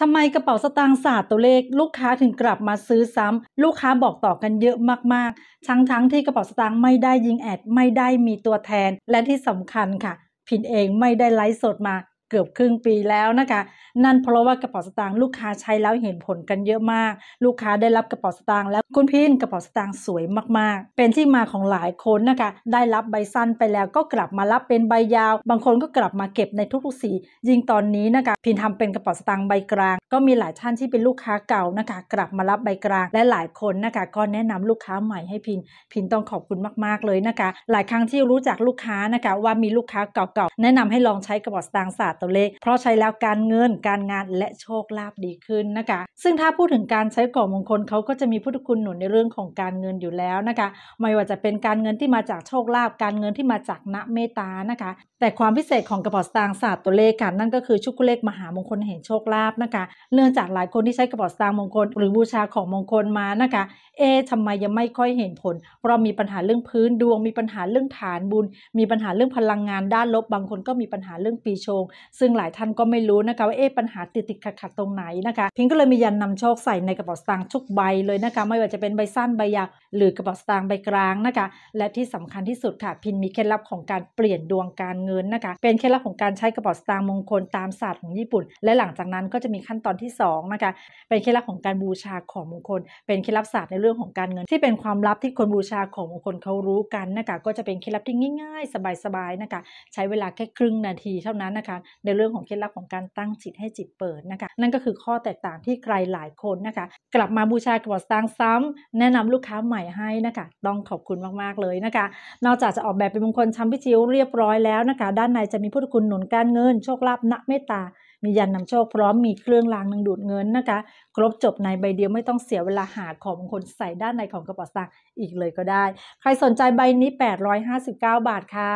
ทำไมกระเป๋าสตางค์ศาสตร์ตัวเลข ลูกค้าถึงกลับมาซื้อซ้ำลูกค้าบอกต่อกันเยอะมาก ๆ ทั้งๆทที่กระเป๋าสตางค์ไม่ได้ยิงแอดไม่ได้มีตัวแทนและที่สำคัญค่ะพินเองไม่ได้ไลฟ์สดมาเกือบครึ่งปีแล้วนะคะ นั่นเพราะว่ากระเป๋าสตางค์ลูกค้าใช้แล้วเห็นผลกันเยอะมาก ลูกค้าได้รับกระเป๋าสตางค์แล้วคุณพินกระเป๋าสตางค์สวยมากๆ เป็นที่มาของหลายคนนะคะได้รับใบสั้นไปแล้ว ก็กลับมารับเป็นใบยาว บางคนก็กลับมาเก็บในทุกๆสี ยิ่งตอนนี้นะคะพินทำเป็นกระเป๋าสตางค์ใบกลาง ก็มีหลายท่านที่เป็นลูกค้าเก่านะคะกลับมารับใบกลางและหลายคนนะคะก็แนะนำลูกค้าใหม่ให้พินพินต้องขอบคุณมากๆเลยนะคะ หลายครั้งที่รู้จักลูกค้านะคะว่ามีลูกค้าเก่าๆ แนะนำให้ลองใช้กระเป๋าสตางค์ศาสตตัวเลขเพราะใช้แล้วการเงินการงานและโชคลาภดีขึ้นนะคะซึ่งถ้าพูดถึงการใช้กล่องมงคลเขาก็จะมีพุทธคุณหนุนในเรื่องของการเงินอยู่แล้วนะคะไม่ว่าจะเป็นการเงินที่มาจากโชคลาภการเงินที่มาจากณเมตานะคะแต่ความพิเศษของกระเป๋าสตางค์ศาสตร์ตัวเลขค่ะนั่นก็คือ ชุกเลขมหามงคลแห่งโชคลาภนะคะเนื่องจากหลายคนที่ใช้กระเป๋าสตางค์มงคล หรือบูชาของมงคลมานะคะเอ๊ทำไมยังไม่ค่อยเห็นผลเพราะมีปัญหาเรื่องพื้นดวงมีปัญหาเรื่องฐานบุญ มีปัญหาเรื่องพลังงานด้านลบบางคนก็มีปัญหาเรื่องปีชงซึ่งหลายท่านก็ไม่รู้นะคะว่าเอ๊ะปัญหาติดติดขัดขัดตรงไหนนะคะ พิงก็เลยมียันนำโชคใส่ในกระเป๋าสตางค์ทุกใบเลยนะคะไม่ว่าจะเป็นใบสั้นใบยาวหรือกระเป๋าสตางค์ใบกลางนะคะและที่สำคัญที่สุดค่ะ พินมีเคล็ดลับของการเปลี่ยนดวงการเงินนะคะเป็นเคล็ดลับของการใช้กระเป๋าสตางค์มงคลตามศาสตร์ของญี่ปุ่น และหลังจากนั้นก็จะมีขั้นตอนที่2นะคะเป็นเคล็ดลับของการบูชาของมงคล เป็นเคล็ดลับศาสตร์ในเรื่องของการเงิน ที่เป็นความลับที่คนบูชาของมงคลเขารู้กันนะคะก็จะเป็นเคล็ดลับที่ง่าย ๆ สบายๆนะคะใช้เวลาแค่ครึ่งนาทีเท่านั้นนะคะในเรื่องของเคล็ดลับของการตั้งจิตให้จิตเปิดนะคะ นั่นก็คือข้อแตกต่างที่ใครหลายคนนะคะ กลับมาบูชากระบอกสตางซ้ำแนะนำลูกค้าใหม่ให้นะคะต้องขอบคุณมากๆเลยนะคะ นอกจากจะออกแบบเป็นมงคลชั้นพิจิวเรียบร้อยแล้วนะคะด้านในจะมีพุทธคุณหนุนการเงิน โชคลาภณเมตตา มียันนำโชคพร้อมมีเครื่องรางนึงดูดเงินนะคะครบจบในใบเดียวไม่ต้องเสียเวลาหาของมงคลใส่ด้านในของกระเป๋าสตางค์อีกเลยก็ได้ ใครสนใจใบนี้ 859 บาทค่ะ